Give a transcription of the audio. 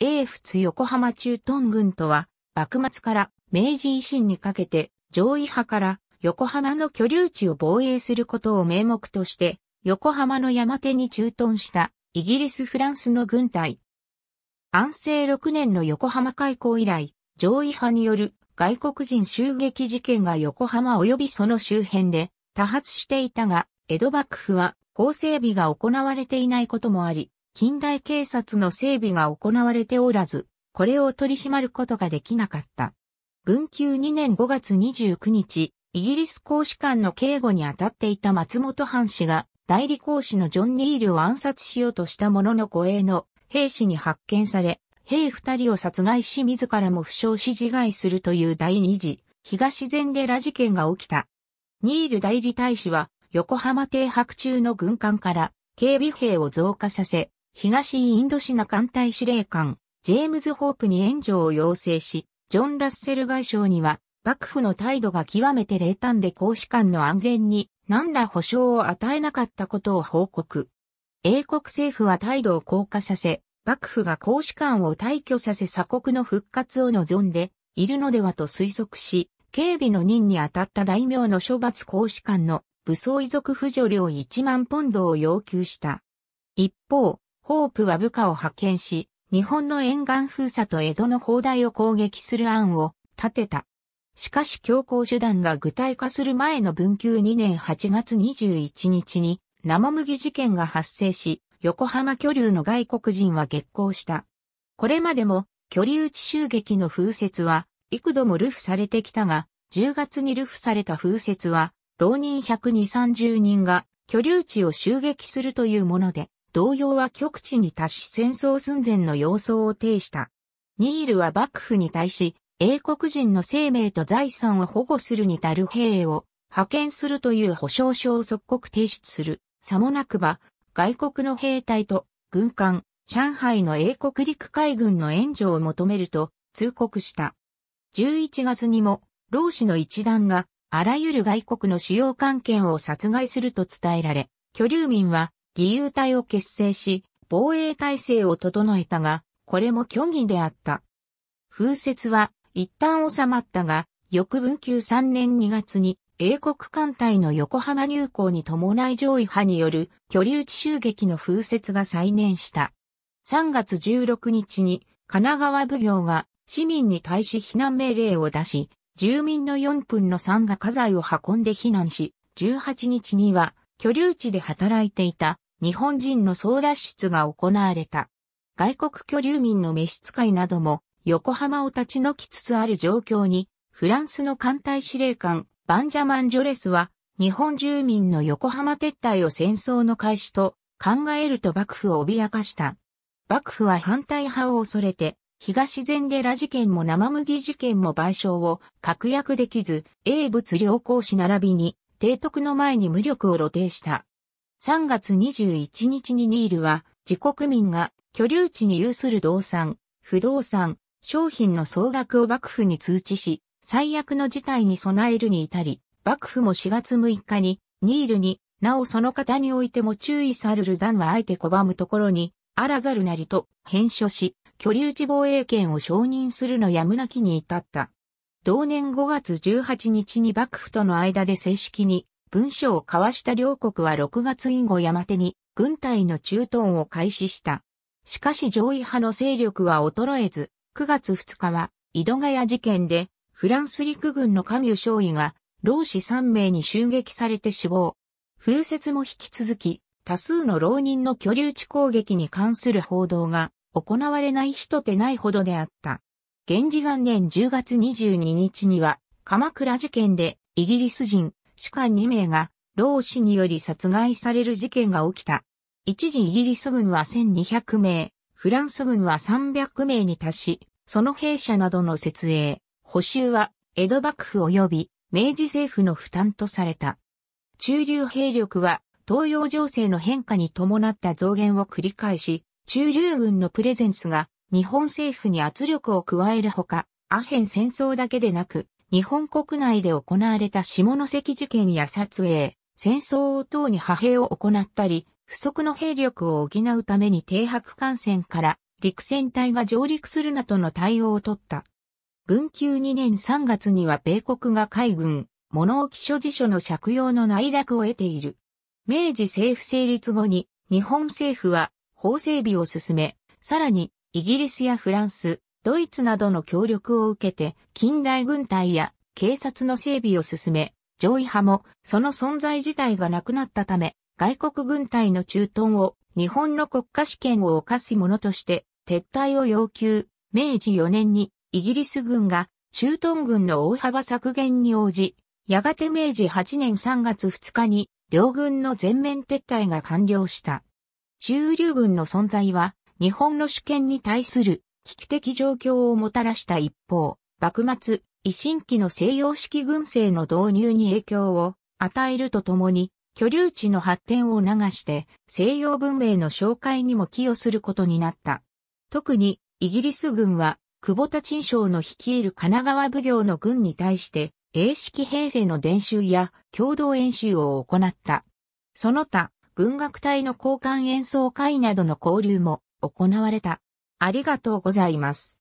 英仏横浜駐屯軍とは、幕末から明治維新にかけて上位派から横浜の居留地を防衛することを名目として、横浜の山手に駐屯したイギリス・フランスの軍隊。安政6年の横浜開港以来、上位派による外国人襲撃事件が横浜及びその周辺で多発していたが、江戸幕府は法整備が行われていないこともあり、近代警察の整備が行われておらず、これを取り締まることができなかった。文久2年5月29日、イギリス公使館の警護に当たっていた松本藩士が、代理公使のジョン・ニールを暗殺しようとしたものの護衛の兵士に発見され、兵二人を殺害し自らも負傷し自害するという第二次、東で寺事件が起きた。ニール代理大使は、横浜停泊中の軍艦から警備兵を増加させ、東インドシナ艦隊司令官、ジェームズ・ホープに援助を要請し、ジョン・ラッセル外相には、幕府の態度が極めて冷淡で公使館の安全に何ら保証を与えなかったことを報告。英国政府は態度を硬化させ、幕府が公使館を退去させ鎖国の復活を望んでいるのではと推測し、警備の任に当たった大名の処罰公使館の武装遺族扶助料1万ポンドを要求した。一方、ホープは部下を派遣し、日本の沿岸封鎖と江戸の砲台を攻撃する案を立てた。しかし強行手段が具体化する前の文久2年8月21日に生麦事件が発生し、横浜居留の外国人は激行した。これまでも居留地襲撃の風説は幾度も流布されてきたが、10月に流布された風説は、浪人1 2 30人が居留地を襲撃するというもので、動揺は極地に達し戦争寸前の様相を呈した。ニールは幕府に対し、英国人の生命と財産を保護するに足る兵を派遣するという保証書を即刻提出する。さもなくば、外国の兵隊と軍艦、上海の英国陸海軍の援助を求めると通告した。11月にも、老子の一団が、あらゆる外国の主要関係を殺害すると伝えられ、居留民は義勇隊を結成し、防衛体制を整えたが、これも虚偽であった。風雪は一旦収まったが、翌文久3年2月に英国艦隊の横浜入港に伴い上位派による居留地襲撃の風雪が再燃した。3月16日に神奈川奉行が市民に対し避難命令を出し、住民の4分の3が家財を運んで避難し、18日には居留地で働いていた日本人の総脱出が行われた。外国居留民の召使いなども横浜を立ち退きつつある状況に、フランスの艦隊司令官バンジャマン・ジョレスは、日本住民の横浜撤退を戦争の開始と考えると幕府を脅かした。幕府は反対派を恐れて、東禅寺事件も生麦事件も賠償を確約できず、英仏良行士並びに、提督の前に無力を露呈した。3月21日にニールは、自国民が居留地に有する動産、不動産、商品の総額を幕府に通知し、最悪の事態に備えるに至り、幕府も4月6日に、ニールに、なおその方においても注意さるる段はあえて拒むところに、あらざるなりと、返書し、居留地防衛権を承認するのやむなきに至った。同年5月18日に幕府との間で正式に文書を交わした両国は6月以後山手に軍隊の駐屯を開始した。しかし上位派の勢力は衰えず、9月2日は井戸ヶ谷事件でフランス陸軍のカミュ少尉が老子3名に襲撃されて死亡。風説も引き続き多数の浪人の居留地攻撃に関する報道が行われない人手ないほどであった。源氏元年10月22日には鎌倉事件でイギリス人主官2名が、老子により殺害される事件が起きた。一時イギリス軍は1200名、フランス軍は300名に達し、その兵舎などの設営、補修は江戸幕府及び明治政府の負担とされた。中流兵力は東洋情勢の変化に伴った増減を繰り返し、中流軍のプレゼンスが日本政府に圧力を加えるほか、アヘン戦争だけでなく、日本国内で行われた下関事件や撮影、戦争等に派兵を行ったり、不足の兵力を補うために停泊艦船から陸戦隊が上陸するなどの対応を取った。文久2年3月には米国が海軍、物置所持所の借用の内諾を得ている。明治政府成立後に日本政府は法整備を進め、さらにイギリスやフランス、ドイツなどの協力を受けて近代軍隊や警察の整備を進め、上位派もその存在自体がなくなったため、外国軍隊の駐屯を日本の国家主権を犯すものとして撤退を要求。明治4年にイギリス軍が駐屯軍の大幅削減に応じ、やがて明治8年3月2日に両軍の全面撤退が完了した。中流軍の存在は日本の主権に対する危機的状況をもたらした一方、幕末、維新期の西洋式軍政の導入に影響を与えるとともに、居留地の発展を促して西洋文明の紹介にも寄与することになった。特にイギリス軍は久保田陳将の率いる神奈川奉行の軍に対して英式平成の伝習や共同演習を行った。その他、軍楽隊の交換演奏会などの交流も行われた。ありがとうございます。